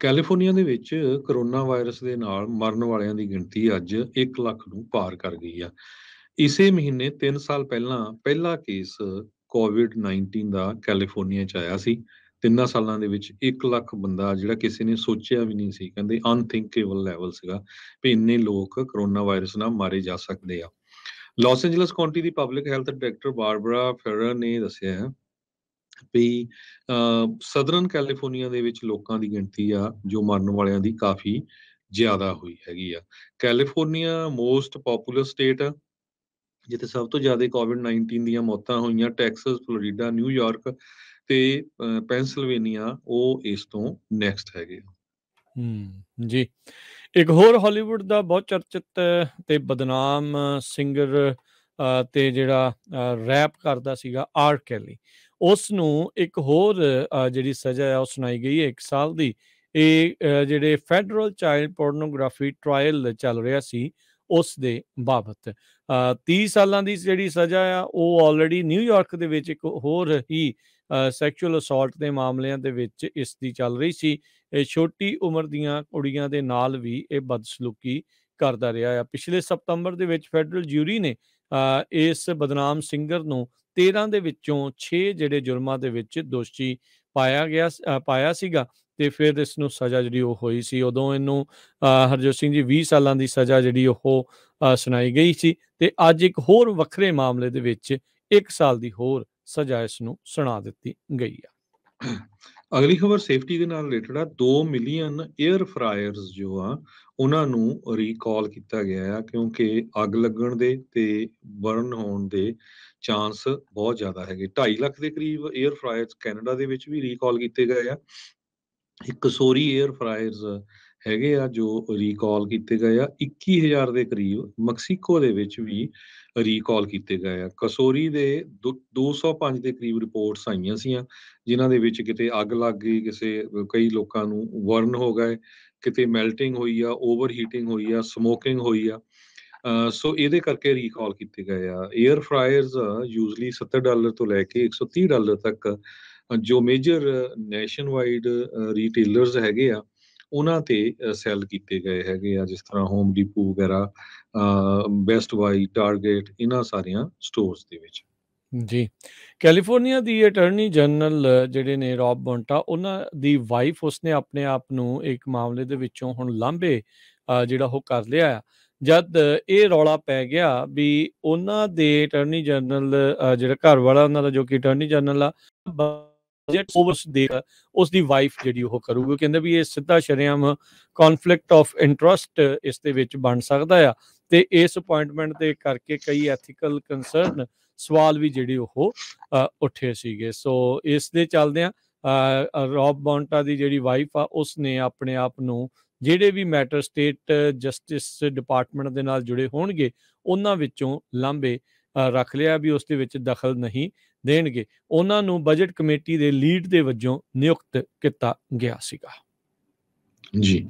California ਦੇ ਵਿੱਚ corona virus ਦੇ ਨਾਲ ਮਰਨ ਵਾਲਿਆਂ ਦੀ ਗਿਣਤੀ ਅੱਜ 1 ਲੱਖ ਨੂੰ ਪਾਰ ਕਰ ਗਈ ਆ ਇਸੇ ਮਹੀਨੇ 3 ਸਾਲ ਪਹਿਲਾਂ ਪਹਿਲਾ ਕੇਸ ਕੋਵਿਡ-19 ਦਾ ਕੈਲੀਫੋਰਨੀਆ 'ਚ ਆਇਆ ਸੀ ਤਿੰਨਾਂ ਸਾਲਾਂ ਦੇ ਵਿੱਚ 1 ਲੱਖ ਬੰਦਾ ਜਿਹੜਾ ਕਿਸੇ ਨੇ ਸੋਚਿਆ ਵੀ ਨਹੀਂ ਸੀ ਕਹਿੰਦੇ ਅਨਥਿੰਕੇਬਲ ਲੈਵਲ ਸੀਗਾ ਵੀ ਇੰਨੇ ਲੋਕ ਕਰੋਨਾ ਵਾਇਰਸ ਨਾਲ ਮਾਰੇ ਜਾ ਸਕਦੇ ਆ ਲਾਸ ਐਂਜਲਸ ਕਾਉਂਟੀ ਦੀ public health director Barbara Ferrer ਨੇ ਦੱਸਿਆ ਹੈ ਵੀ ਸਦਰਨ ਕੈਲੀਫੋਰਨੀਆ ਦੇ ਵਿੱਚ ਲੋਕਾਂ ਦੀ ਗਿਣਤੀ ਆ ਜੋ ਮਰਨ ਵਾਲਿਆਂ ਦੀ ਕਾਫੀ ਜ਼ਿਆਦਾ ਹੋਈ ਹੈਗੀ ਆ ਕੈਲੀਫੋਰਨੀਆ ਮੋਸਟ ਪਪੂਲਰ ਸਟੇਟ ਆ ਜਿੱਥੇ ਸਭ ਤੋਂ ਜ਼ਿਆਦਾ ਕੋਵਿਡ-19 ਦੀਆਂ ਮੌਤਾਂ ਹੋਈਆਂ ਟੈਕਸਸ ਫਲੋਰੀਡਾ ਨਿਊਯਾਰਕ ਤੇ ਪੈਂਸਿਲਵੇਨੀਆ ਉਹ ਇਸ ਤੋਂ ਨੈਕਸਟ ਹੈਗੇ ਹੂੰ ਜੀ ਇੱਕ ਹੋਰ ਹਾਲੀਵੁੱਡ ਦਾ ਬਹੁਤ ਚਰਚਿਤ ਤੇ ਬਦਨਾਮ ਸਿੰਗਰ ਤੇ ਜਿਹੜਾ ਰੈਪ ਕਰਦਾ ਸੀਗਾ ਆਰ ਕੈਲੀ ਉਸ ਨੂੰ ਇੱਕ ਹੋਰ ਜਿਹੜੀ ਸਜ਼ਾ ਹੈ ਉਹ ਸੁਣਾਈ ਗਈ ਹੈ 1 ਸਾਲ ਦੀ ਇਹ ਜਿਹੜੇ ਫੈਡਰਲ ਚਾਈਲਡ ਪੋਰਨੋਗ੍ਰਾਫੀ ਟ੍ਰਾਇਲ ਚੱਲ ਰਿਹਾ ਸੀ ਉਸ ਦੇ ਬਾਬਤ 30 ਸਾਲਾਂ ਦੀ ਜਿਹੜੀ ਸਜ਼ਾ ਆ ਉਹ ਆਲਰੇਡੀ ਨਿਊਯਾਰਕ ਦੇ ਵਿੱਚ ਇੱਕ ਹੋਰ ਹੀ ਸੈਕਸ਼ੂਅਲ ਅਸੌਲਟ ਦੇ ਮਾਮਲਿਆਂ ਦੇ ਵਿੱਚ ਇਸ ਦੀ ਚੱਲ ਰਹੀ ਸੀ ਇਹ ਛੋਟੀ ਉਮਰ ਦੀਆਂ ਕੁੜੀਆਂ ਦੇ ਨਾਲ ਵੀ ਇਹ ਬਦਸਲੂਕੀ ਕਰਦਾ ਰਿਹਾ ਆ ਪਿਛਲੇ ਸਤੰਬਰ ਦੇ ਵਿੱਚ ਫੈਡਰਲ ਜਿਊਰੀ ਨੇ ਇਸ ਬਦਨਾਮ ਸਿੰਗਰ ਨੂੰ 13 ਦੇ ਵਿੱਚੋਂ 6 ਜਿਹੜੇ ਜੁਰਮਾਂ ਦੇ ਵਿੱਚ ਦੋਸ਼ੀ ਪਾਇਆ ਗਿਆ ਪਾਇਆ ਸੀਗਾ ਤੇ ਫਿਰ ਇਸ ਨੂੰ ਸਜ਼ਾ ਜਿਹੜੀ ਉਹ ਹੋਈ ਸੀ ਉਦੋਂ ਇਹਨੂੰ ਹਰਜੋਤ ਸਿੰਘ ਜੀ 20 ਸਾਲਾਂ ਦੀ ਸਜ਼ਾ ਜਿਹੜੀ ਉਹ ਸੁਣਾਈ ਗਈ ਸੀ ਤੇ ਅੱਜ ਇੱਕ ਹੋਰ ਵੱਖਰੇ ਮਾਮਲੇ ਦੇ ਵਿੱਚ 1 ਸਾਲ ਦੀ ਹੋਰ ਸਜ਼ਾ ਇਸ ਨੂੰ ਸੁਣਾ ਦਿੱਤੀ ਗਈ ਆ ਅਗਲੀ ਖਬਰ ਸੇਫਟੀ ਦੇ ਨਾਲ ਰਿਲੇਟਡ ਆ 2 ਮਿਲੀਅਨ 에ਅਰ ਫਰਾਇਰਸ ਜੋ ਆ ਉਹਨਾਂ ਨੂੰ ਰੀਕਾਲ ਕੀਤਾ ਗਿਆ ਆ ਕਿਉਂਕਿ ਅੱਗ ਲੱਗਣ ਦੇ ਤੇ ਬਰਨ ਹੋਣ ਦੇ ਚਾਂਸ ਬਹੁਤ ਜ਼ਿਆਦਾ ਹੈਗੇ 2.5 ਲੱਖ ਦੇ ਕਰੀਬ 에ਅਰ ਫਰਾਇਰਸ ਕੈਨੇਡਾ ਦੇ ਵਿੱਚ ਵੀ ਰੀਕਾਲ ਕੀਤੇ ਗਏ ਆ ਇੱਕ ਸੋਰੀ 에ਅਰ ਫਰਾਇਰਸ ਹੈਗੇ ਆ ਜੋ ਰੀਕਾਲ ਕੀਤੇ ਗਏ ਆ 21000 ਦੇ ਕਰੀਬ ਮੈਕਸੀਕੋ ਦੇ ਵਿੱਚ ਵੀ ਰੀਕਾਲ ਕੀਤੇ ਗਏ ਆ ਕਸੋਰੀ ਦੇ 205 ਦੇ ਕਰੀਬ ਰਿਪੋਰਟਸ ਆਈਆਂ ਸੀਆਂ ਜਿਨ੍ਹਾਂ ਦੇ ਵਿੱਚ ਕਿਤੇ ਅੱਗ ਲੱਗ ਗਈ ਕਿਸੇ ਕਈ ਲੋਕਾਂ ਨੂੰ ਵਰਨ ਹੋ ਗਏ ਕਿਤੇ ਮੈਲਟਿੰਗ ਹੋਈ ਆ ਓਵਰ ਹੀਟਿੰਗ ਹੋਈ ਆ ਸਮੋਕਿੰਗ ਹੋਈ ਆ ਸੋ ਇਹਦੇ ਕਰਕੇ ਰੀਕਾਲ ਕੀਤੇ ਗਏ ਆ 에ਅਰ ਫਰਾਇਰਸ ਯੂਜ਼ਲੀ 70 ਡਾਲਰ ਤੋਂ ਲੈ ਕੇ 130 ਡਾਲਰ ਤੱਕ ਜੋ ਮੇਜਰ ਨੈਸ਼ਨਵਾਈਡ ਵਾਈਡ ਰੀਟੇਲਰਸ ਹੈਗੇ ਆ ਉਹਨਾਂ ਤੇ ਸੈਲ ਕੀਤੇ ਗਏ ਹੈਗੇ ਆ ਜਿਸ ਤਰ੍ਹਾਂ ਹੋਮ ਡੀਪੂ ਵਗੈਰਾ ਬੈਸਟ ਬਾਈ ਟਾਰਗੇਟ ਇਹਨਾਂ ਸਾਰੀਆਂ ਸਟੋਰਸ ਦੇ ਵਿੱਚ ਜੀ ਕੈਲੀਫੋਰਨੀਆ ਦੀ ਅਟਾਰਨੀ ਜਨਰਲ ਜਿਹੜੇ ਨੇ ਰੌਬ ਬੌਂਟਾ ਉਹਨਾਂ ਦੀ ਵਾਈਫ ਉਸਨੇ ਆਪਣੇ ਆਪ ਨੂੰ ਇੱਕ ਮਾਮਲੇ ਦੇ ਵਿੱਚੋਂ ਹੁਣ ਲਾਂਭੇ ਜਿਹੜਾ ਉਹ ਕਰ ਲਿਆ ਆ ਜਦ ਇਹ ਰੌਲਾ ਪੈ ਗਿਆ ਵੀ ਉਹਨਾਂ ਦੇ ਅਟਾਰਨੀ ਜਨਰਲ ਜਿਹੜਾ ਘਰ ਵਾਲਾ ਉਹਨਾਂ ਦਾ ਜੋ ਕਿ ਅਟਾਰਨੀ ਜਨਰਲ ਆ ਪ੍ਰੋਜੈਕਟ ਉਸ ਦੇ ਉਸ ਦੀ ਵਾਈਫ ਜਿਹੜੀ ਉਹ ਕਰੂਗੀ ਕਹਿੰਦੇ ਵੀ ਇਹ ਸਿੱਧਾ ਸ਼ਰਿਆਮ ਕਨਫਲਿਕਟ ਆਫ ਇੰਟਰਸਟ ਇਸ ਦੇ ਵਿੱਚ ਬਣ ਸਕਦਾ ਆ ਤੇ ਇਸ ਅਪਾਇੰਟਮੈਂਟ ਦੇ ਕਰਕੇ ਕਈ ਐਥੀਕਲ ਕੰਸਰਨ ਸਵਾਲ ਵੀ ਜਿਹੜੇ ਉਹ ਉੱਠੇ ਸੀਗੇ ਸੋ ਇਸ ਦੇ ਚੱਲਦੇ ਆ ਰੌਬ ਬੌਂਟਾ ਦੀ ਜਿਹੜੀ ਵਾਈਫ ਆ ਉਸ ਨੇ ਆਪਣੇ ਆਪ ਨੂੰ ਜਿਹੜੇ ਵੀ ਮੈਟਰ ਸਟੇਟ ਜਸਟਿਸ ਡਿਪਾਰਟਮੈਂਟ ਦੇ ਨਾਲ ਜੁੜੇ ਹੋਣਗੇ ਉਹਨਾਂ ਵਿੱਚੋਂ ਲਾਂਬੇ ਰੱਖ ਲਿਆ ਵੀ ਉਸ ਦੇ ਵਿੱਚ ਦਖਲ ਨਹੀਂ ਦੇਣਗੇ ਉਹਨਾਂ ਨੂੰ ਬਜਟ ਕਮੇਟੀ ਦੇ ਲੀਡ ਦੇ ਵਜੋਂ ਨਿਯੁਕਤ ਕੀਤਾ ਗਿਆ ਸੀਗਾ ਜੀ